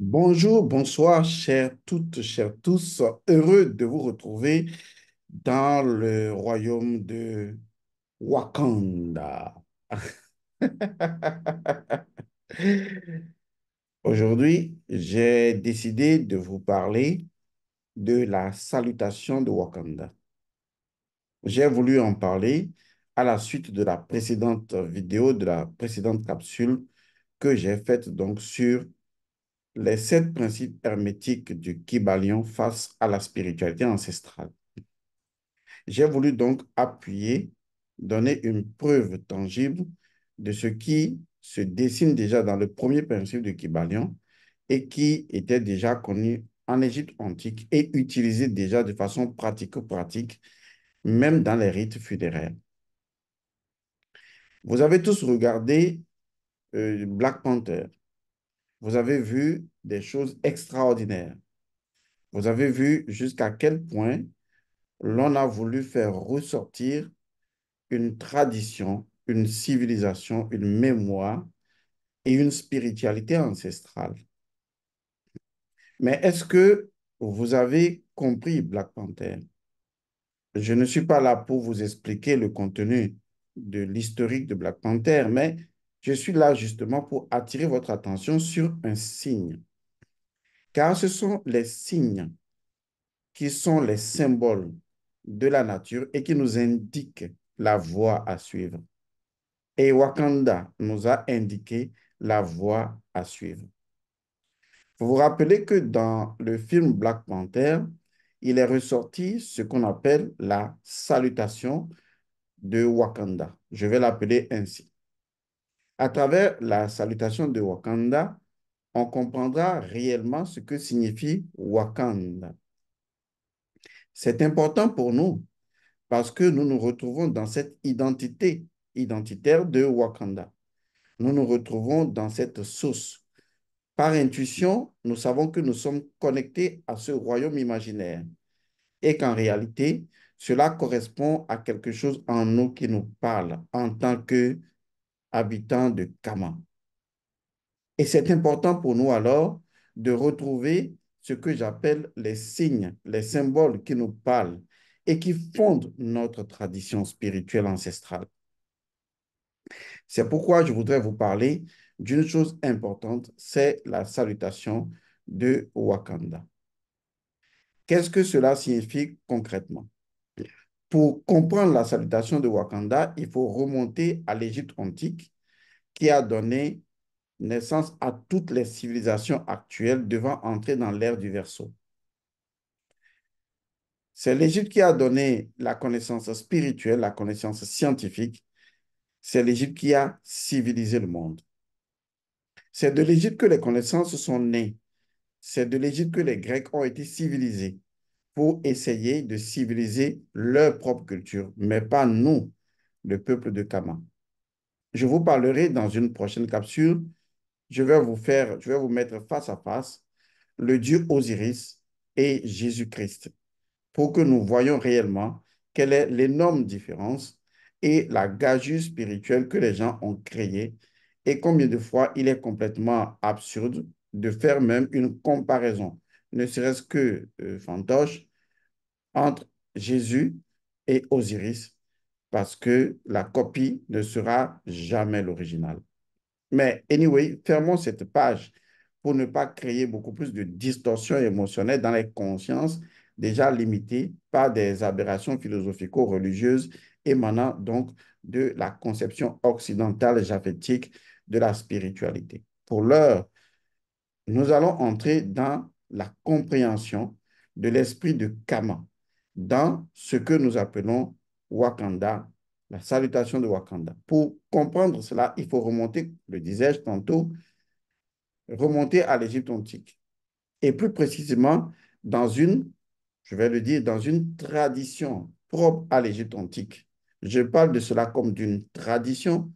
Bonjour, bonsoir, chères toutes, chers tous. Heureux de vous retrouver dans le royaume de Wakanda. Aujourd'hui, j'ai décidé de vous parler de la salutation de Wakanda. J'ai voulu en parler à la suite de la précédente vidéo, de la précédente capsule que j'ai faite donc sur les sept principes hermétiques du Kibalion face à la spiritualité ancestrale. J'ai voulu donc appuyer, donner une preuve tangible de ce qui se dessine déjà dans le premier principe du Kibalion et qui était déjà connu en Égypte antique et utilisé déjà de façon pratico-pratique, même dans les rites funéraires. Vous avez tous regardé euh, Black Panther vous avez vu des choses extraordinaires. Vous avez vu jusqu'à quel point l'on a voulu faire ressortir une tradition, une civilisation, une mémoire et une spiritualité ancestrale. Mais est-ce que vous avez compris Black Panther? Je ne suis pas là pour vous expliquer le contenu de l'historique de Black Panther, mais je suis là justement pour attirer votre attention sur un signe. Car ce sont les signes qui sont les symboles de la nature et qui nous indiquent la voie à suivre. Et Wakanda nous a indiqué la voie à suivre. Vous vous rappelez que dans le film Black Panther, il est ressorti ce qu'on appelle la salutation de Wakanda. Je vais l'appeler ainsi. À travers la salutation de Wakanda, on comprendra réellement ce que signifie Wakanda. C'est important pour nous parce que nous nous retrouvons dans cette identité identitaire de Wakanda. Nous nous retrouvons dans cette source. Par intuition, nous savons que nous sommes connectés à ce royaume imaginaire et qu'en réalité, cela correspond à quelque chose en nous qui nous parle en tant que habitants de Kama. Et c'est important pour nous alors de retrouver ce que j'appelle les signes, les symboles qui nous parlent et qui fondent notre tradition spirituelle ancestrale. C'est pourquoi je voudrais vous parler d'une chose importante, c'est la salutation de Wakanda. Qu'est-ce que cela signifie concrètement pour comprendre la salutation de Wakanda, il faut remonter à l'Égypte antique qui a donné naissance à toutes les civilisations actuelles devant entrer dans l'ère du Verseau. C'est l'Égypte qui a donné la connaissance spirituelle, la connaissance scientifique. C'est l'Égypte qui a civilisé le monde. C'est de l'Égypte que les connaissances sont nées. C'est de l'Égypte que les Grecs ont été civilisés pour essayer de civiliser leur propre culture, mais pas nous, le peuple de Kama. Je vous parlerai dans une prochaine capsule. Je vais vous faire, je vais vous mettre face à face le Dieu Osiris et Jésus-Christ pour que nous voyons réellement quelle est l'énorme différence et la gageuse spirituelle que les gens ont créée et combien de fois il est complètement absurde de faire même une comparaison, ne serait-ce que euh, fantoche, entre Jésus et Osiris, parce que la copie ne sera jamais l'original. Mais anyway, fermons cette page pour ne pas créer beaucoup plus de distorsions émotionnelles dans les consciences déjà limitées par des aberrations philosophico-religieuses émanant donc de la conception occidentale japhétique de la spiritualité. Pour l'heure, nous allons entrer dans la compréhension de l'esprit de Kama, dans ce que nous appelons Wakanda, la salutation de Wakanda. Pour comprendre cela, il faut remonter, le disais-je tantôt, remonter à l'Égypte antique. Et plus précisément, dans une, je vais le dire, dans une tradition propre à l'Égypte antique. Je parle de cela comme d'une tradition,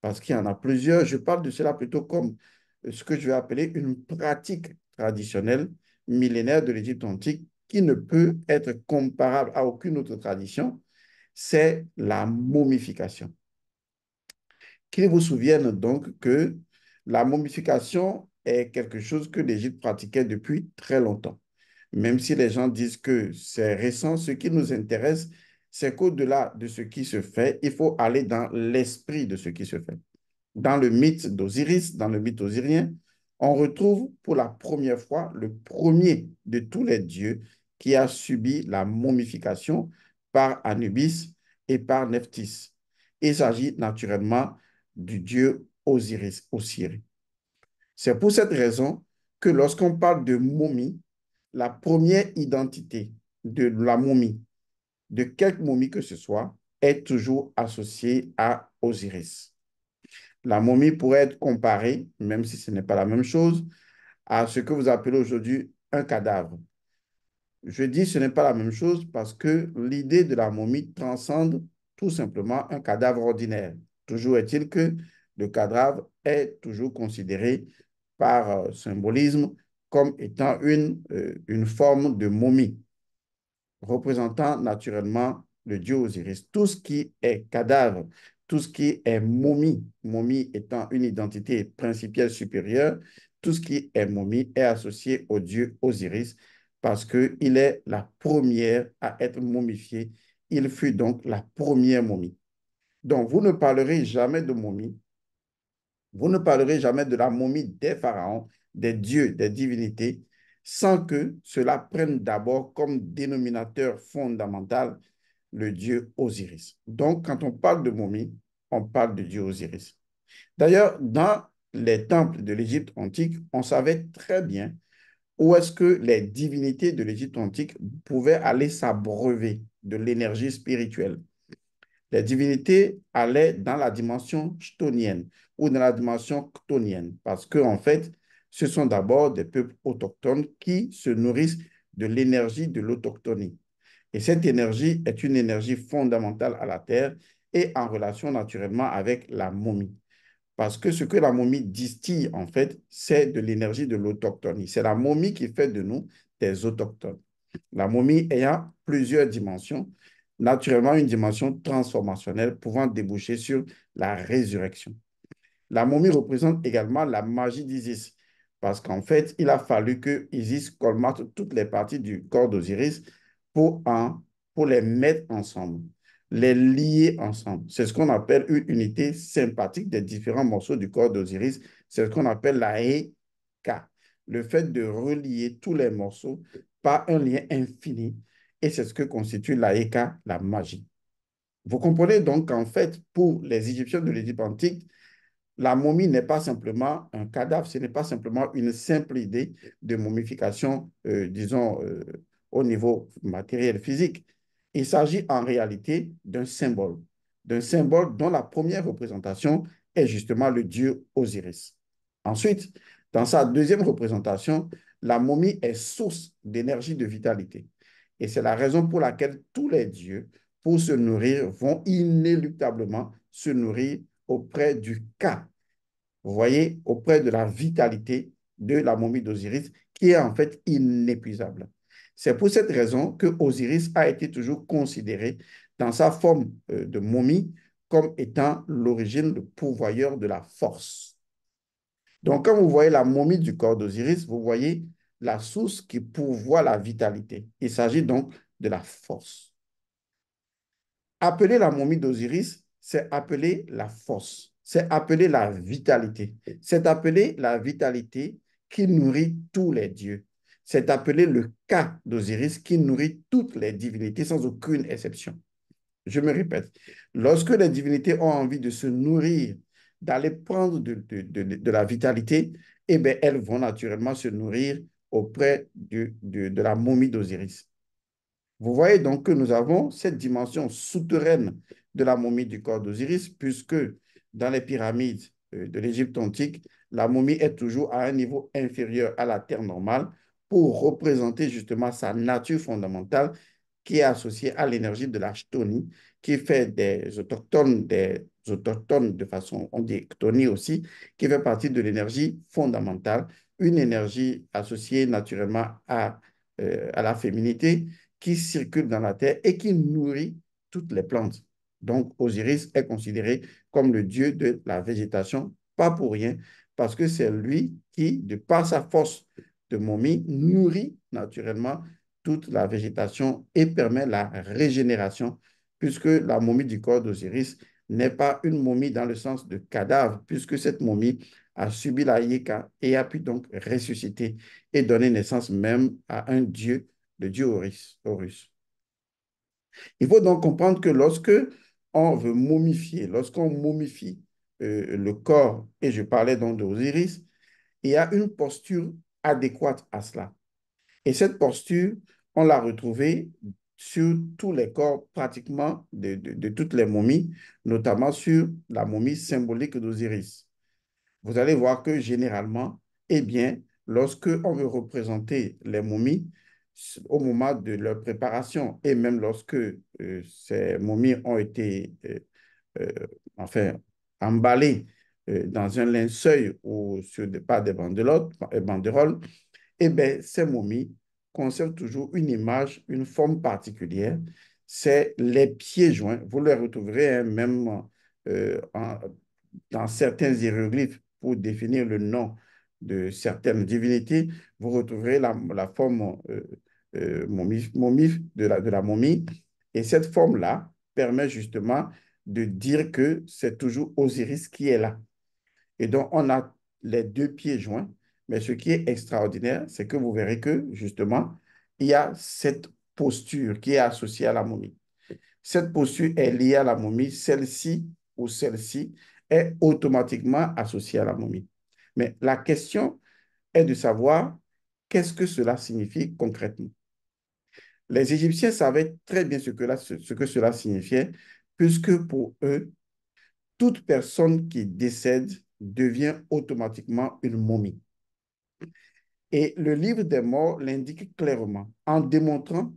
parce qu'il y en a plusieurs. Je parle de cela plutôt comme ce que je vais appeler une pratique traditionnelle millénaire de l'Égypte antique qui ne peut être comparable à aucune autre tradition, c'est la momification. Qu'ils vous souviennent donc que la momification est quelque chose que l'Égypte pratiquait depuis très longtemps. Même si les gens disent que c'est récent, ce qui nous intéresse, c'est qu'au-delà de ce qui se fait, il faut aller dans l'esprit de ce qui se fait. Dans le mythe d'Osiris, dans le mythe osirien, on retrouve pour la première fois le premier de tous les dieux qui a subi la momification par Anubis et par Nephthys. Il s'agit naturellement du dieu Osiris, Osiris. C'est pour cette raison que lorsqu'on parle de momie, la première identité de la momie, de quelque momie que ce soit, est toujours associée à Osiris. La momie pourrait être comparée, même si ce n'est pas la même chose, à ce que vous appelez aujourd'hui un cadavre. Je dis ce n'est pas la même chose parce que l'idée de la momie transcende tout simplement un cadavre ordinaire. Toujours est-il que le cadavre est toujours considéré par euh, symbolisme comme étant une, euh, une forme de momie, représentant naturellement le dieu Osiris. Tout ce qui est cadavre, tout ce qui est momie, momie étant une identité principielle supérieure, tout ce qui est momie est associé au dieu Osiris parce qu'il est la première à être momifiée. Il fut donc la première momie. Donc, vous ne parlerez jamais de momie. Vous ne parlerez jamais de la momie des pharaons, des dieux, des divinités, sans que cela prenne d'abord comme dénominateur fondamental le dieu Osiris. Donc, quand on parle de momie, on parle de dieu Osiris. D'ailleurs, dans les temples de l'Égypte antique, on savait très bien où est-ce que les divinités de l'Égypte antique pouvaient aller s'abreuver de l'énergie spirituelle. Les divinités allaient dans la dimension chtonienne ou dans la dimension chtonienne, parce que en fait, ce sont d'abord des peuples autochtones qui se nourrissent de l'énergie de l'autochtonie. Et cette énergie est une énergie fondamentale à la Terre et en relation naturellement avec la momie. Parce que ce que la momie distille, en fait, c'est de l'énergie de l'autochtonie. C'est la momie qui fait de nous des autochtones. La momie ayant plusieurs dimensions, naturellement une dimension transformationnelle pouvant déboucher sur la résurrection. La momie représente également la magie d'Isis, parce qu'en fait, il a fallu que Isis colmate toutes les parties du corps d'Osiris pour, pour les mettre ensemble les lier ensemble. C'est ce qu'on appelle une unité sympathique des différents morceaux du corps d'Osiris. C'est ce qu'on appelle la EK, le fait de relier tous les morceaux par un lien infini. Et c'est ce que constitue la la magie. Vous comprenez donc qu'en fait, pour les Égyptiens de l'Égypte antique, la momie n'est pas simplement un cadavre, ce n'est pas simplement une simple idée de momification, euh, disons, euh, au niveau matériel, physique, il s'agit en réalité d'un symbole, d'un symbole dont la première représentation est justement le dieu Osiris. Ensuite, dans sa deuxième représentation, la momie est source d'énergie de vitalité. Et c'est la raison pour laquelle tous les dieux, pour se nourrir, vont inéluctablement se nourrir auprès du cas. Vous voyez, auprès de la vitalité de la momie d'Osiris, qui est en fait inépuisable. C'est pour cette raison que Osiris a été toujours considéré dans sa forme euh, de momie comme étant l'origine, le pourvoyeur de la force. Donc, quand vous voyez la momie du corps d'Osiris, vous voyez la source qui pourvoit la vitalité. Il s'agit donc de la force. Appeler la momie d'Osiris, c'est appeler la force, c'est appeler la vitalité. C'est appeler la vitalité qui nourrit tous les dieux. C'est appelé le cas d'Osiris qui nourrit toutes les divinités sans aucune exception. Je me répète, lorsque les divinités ont envie de se nourrir, d'aller prendre de, la vitalité, eh bien, elles vont naturellement se nourrir auprès de la momie d'Osiris. Vous voyez donc que nous avons cette dimension souterraine de la momie du corps d'Osiris, puisque dans les pyramides euh, de l'Égypte antique, la momie est toujours à un niveau inférieur à la terre normale, pour représenter justement sa nature fondamentale qui est associée à l'énergie de la chtonie, qui fait des autochtones, des autochtones de façon, on dit chtonie aussi, qui fait partie de l'énergie fondamentale, une énergie associée naturellement à, euh, à la féminité qui circule dans la terre et qui nourrit toutes les plantes. Donc Osiris est considéré comme le dieu de la végétation, pas pour rien, parce que c'est lui qui, de par sa force momie nourrit naturellement toute la végétation et permet la régénération, puisque la momie du corps d'Osiris n'est pas une momie dans le sens de cadavre, puisque cette momie a subi la yéka et a pu donc ressusciter et donner naissance même à un dieu, le dieu Horus. Il faut donc comprendre que lorsque on veut momifier, lorsqu'on momifie euh, le corps, et je parlais donc d'Osiris, il y a une posture adéquate à cela. Et cette posture, on l'a retrouvée sur tous les corps pratiquement de, toutes les momies, notamment sur la momie symbolique d'Osiris. Vous allez voir que généralement, eh bien, lorsque on veut représenter les momies, au moment de leur préparation et même lorsque euh, ces momies ont été euh, euh, enfin emballées euh, dans un linceul ou sur des, pas des euh, banderoles, eh ben, ces momies conservent toujours une image, une forme particulière. C'est les pieds joints. Vous les retrouverez hein, même euh, dans certains hiéroglyphes pour définir le nom de certaines divinités. Vous retrouverez la, forme momif de, la, de la momie. Et cette forme-là permet justement de dire que c'est toujours Osiris qui est là. Et donc, on a les deux pieds joints. Mais ce qui est extraordinaire, c'est que vous verrez que, justement, il y a cette posture qui est associée à la momie. Cette posture est liée à la momie. Celle-ci ou celle-ci est automatiquement associée à la momie. Mais la question est de savoir qu'est-ce que cela signifie concrètement. Les Égyptiens savaient très bien ce que, ce que cela signifiait, puisque pour eux, toute personne qui décède devient automatiquement une momie. Et le livre des morts l'indique clairement en démontrant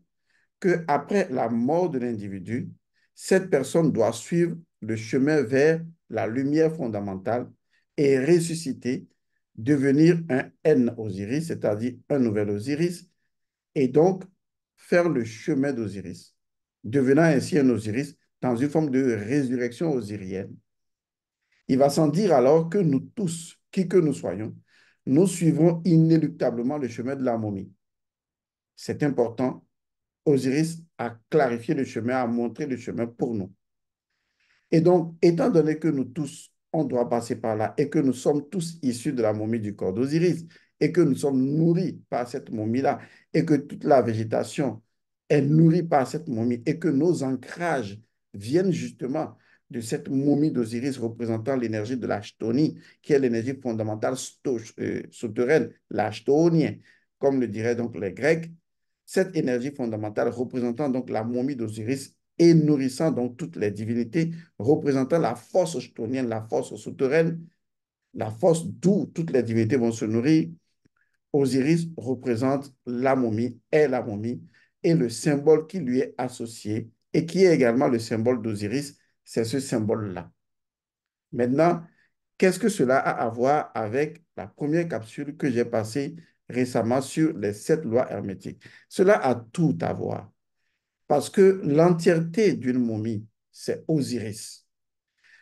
que après la mort de l'individu, cette personne doit suivre le chemin vers la lumière fondamentale et ressusciter, devenir un N Osiris, c'est-à-dire un nouvel Osiris, et donc faire le chemin d'Osiris, devenant ainsi un Osiris dans une forme de résurrection osirienne il va sans dire alors que nous tous, qui que nous soyons, nous suivrons inéluctablement le chemin de la momie. C'est important. Osiris a clarifié le chemin, a montré le chemin pour nous. Et donc, étant donné que nous tous, on doit passer par là et que nous sommes tous issus de la momie du corps d'Osiris et que nous sommes nourris par cette momie-là et que toute la végétation est nourrie par cette momie et que nos ancrages viennent justement de cette momie d'Osiris représentant l'énergie de l'achtonie qui est l'énergie fondamentale euh, souterraine, l'achtonien comme le diraient donc les Grecs. Cette énergie fondamentale représentant donc la momie d'Osiris et nourrissant donc toutes les divinités, représentant la force achtonienne la force souterraine, la force d'où toutes les divinités vont se nourrir. Osiris représente la momie, est la momie, et le symbole qui lui est associé, et qui est également le symbole d'Osiris, c'est ce symbole-là. Maintenant, qu'est-ce que cela a à voir avec la première capsule que j'ai passée récemment sur les sept lois hermétiques Cela a tout à voir. Parce que l'entièreté d'une momie, c'est Osiris.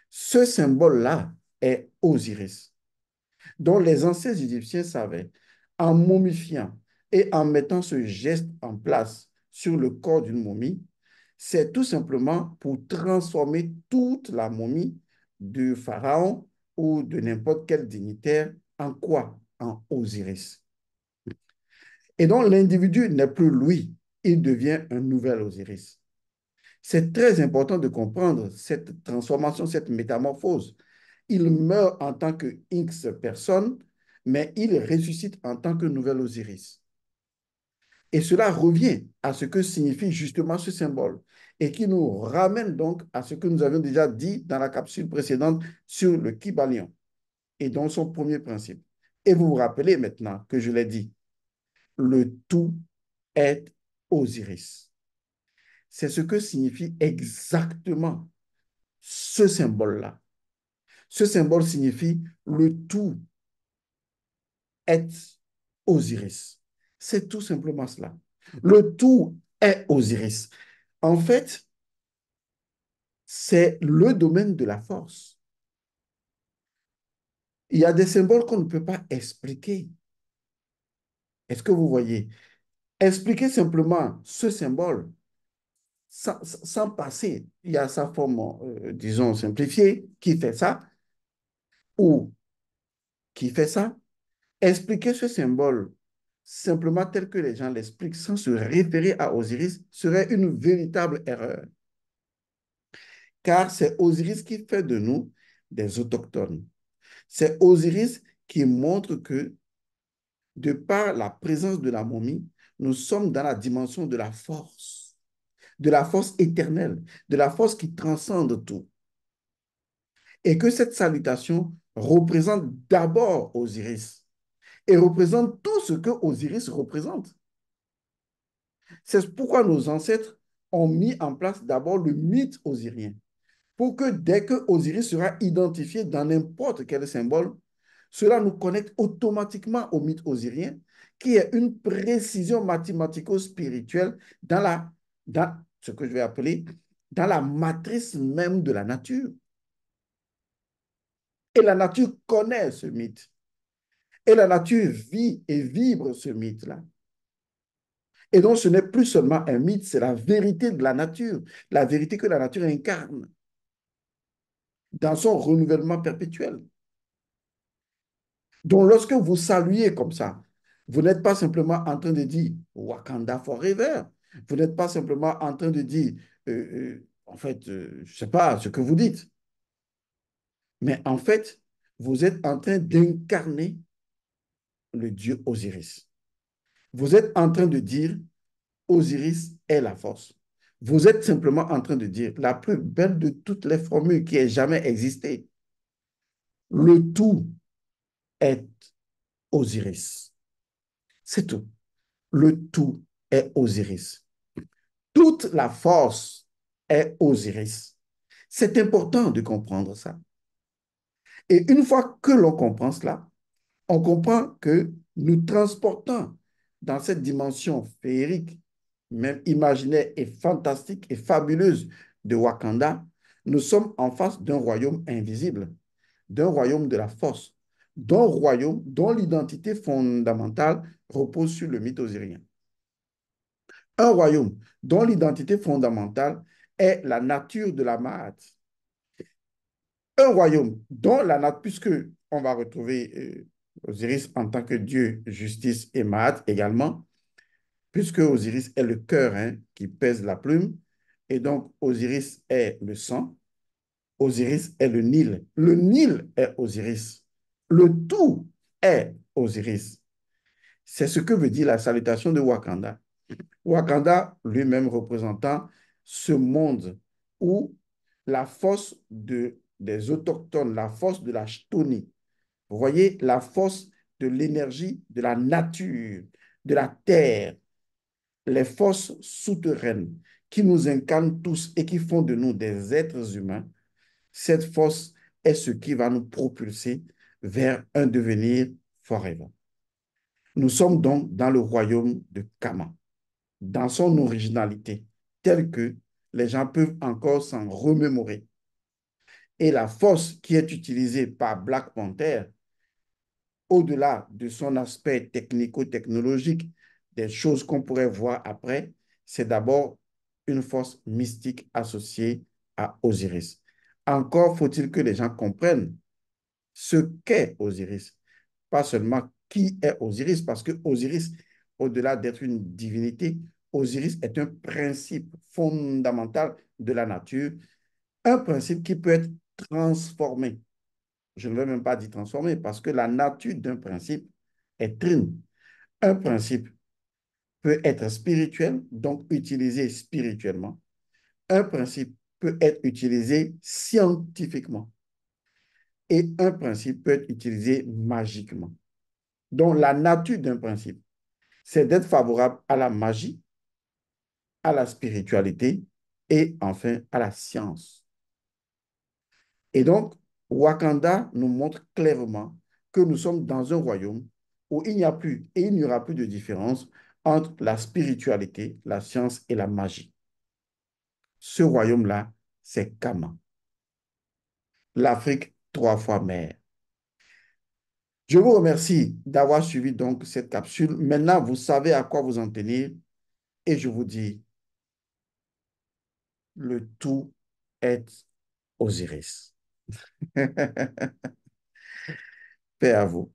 Ce symbole-là est Osiris, dont les anciens égyptiens savaient, en momifiant et en mettant ce geste en place sur le corps d'une momie, c'est tout simplement pour transformer toute la momie de Pharaon ou de n'importe quel dignitaire en quoi En Osiris. Et donc l'individu n'est plus lui, il devient un nouvel Osiris. C'est très important de comprendre cette transformation, cette métamorphose. Il meurt en tant que X personne, mais il ressuscite en tant que nouvel Osiris. Et cela revient à ce que signifie justement ce symbole et qui nous ramène donc à ce que nous avions déjà dit dans la capsule précédente sur le Kibalion et dans son premier principe. Et vous vous rappelez maintenant que je l'ai dit, le tout est Osiris. C'est ce que signifie exactement ce symbole-là. Ce symbole signifie le tout est Osiris. C'est tout simplement cela. Le tout est Osiris. En fait, c'est le domaine de la force. Il y a des symboles qu'on ne peut pas expliquer. Est-ce que vous voyez Expliquer simplement ce symbole sans, passer, il y a sa forme, euh, disons, simplifiée, qui fait ça, ou qui fait ça. Expliquer ce symbole simplement tel que les gens l'expliquent, sans se référer à Osiris, serait une véritable erreur. Car c'est Osiris qui fait de nous des autochtones. C'est Osiris qui montre que, de par la présence de la momie, nous sommes dans la dimension de la force, de la force éternelle, de la force qui transcende tout. Et que cette salutation représente d'abord Osiris et représente tout ce que Osiris représente. C'est pourquoi nos ancêtres ont mis en place d'abord le mythe osirien, pour que dès que Osiris sera identifié dans n'importe quel symbole, cela nous connecte automatiquement au mythe osirien, qui est une précision mathématico-spirituelle dans, la, dans ce que je vais appeler dans la matrice même de la nature. Et la nature connaît ce mythe. Et la nature vit et vibre ce mythe-là. Et donc, ce n'est plus seulement un mythe, c'est la vérité de la nature, la vérité que la nature incarne dans son renouvellement perpétuel. Donc, lorsque vous saluez comme ça, vous n'êtes pas simplement en train de dire Wakanda forever. Vous n'êtes pas simplement en train de dire, euh, euh, en fait, euh, je ne sais pas ce que vous dites. Mais en fait, vous êtes en train d'incarner le dieu Osiris. Vous êtes en train de dire Osiris est la force. Vous êtes simplement en train de dire la plus belle de toutes les formules qui ait jamais existé. Le tout est Osiris. C'est tout. Le tout est Osiris. Toute la force est Osiris. C'est important de comprendre ça. Et une fois que l'on comprend cela, on comprend que nous transportons dans cette dimension féerique, même imaginaire et fantastique et fabuleuse de Wakanda, nous sommes en face d'un royaume invisible, d'un royaume de la force, d'un royaume dont l'identité fondamentale repose sur le mythe osirien. Un royaume dont l'identité fondamentale est la nature de la Mahat. Un royaume dont la nature, puisque on va retrouver euh, Osiris en tant que dieu justice et maître également, puisque Osiris est le cœur hein, qui pèse la plume, et donc Osiris est le sang, Osiris est le Nil, le Nil est Osiris, le tout est Osiris. C'est ce que veut dire la salutation de Wakanda. Wakanda, lui-même représentant ce monde où la force de, des autochtones, la force de la ch'toni, vous voyez la force de l'énergie de la nature, de la terre, les forces souterraines qui nous incarnent tous et qui font de nous des êtres humains. Cette force est ce qui va nous propulser vers un devenir forever. Nous sommes donc dans le royaume de Kama, dans son originalité, telle que les gens peuvent encore s'en remémorer. Et la force qui est utilisée par Black Panther au-delà de son aspect technico-technologique, des choses qu'on pourrait voir après, c'est d'abord une force mystique associée à Osiris. Encore faut-il que les gens comprennent ce qu'est Osiris, pas seulement qui est Osiris, parce que Osiris, au-delà d'être une divinité, Osiris est un principe fondamental de la nature, un principe qui peut être transformé je ne vais même pas d'y transformer, parce que la nature d'un principe est trine. Un principe peut être spirituel, donc utilisé spirituellement. Un principe peut être utilisé scientifiquement. Et un principe peut être utilisé magiquement. Donc la nature d'un principe, c'est d'être favorable à la magie, à la spiritualité et enfin à la science. Et donc, Wakanda nous montre clairement que nous sommes dans un royaume où il n'y a plus et il n'y aura plus de différence entre la spiritualité, la science et la magie. Ce royaume-là, c'est Kama. L'Afrique trois fois mère. Je vous remercie d'avoir suivi donc cette capsule. Maintenant, vous savez à quoi vous en tenir et je vous dis, le tout est Osiris. Pervo.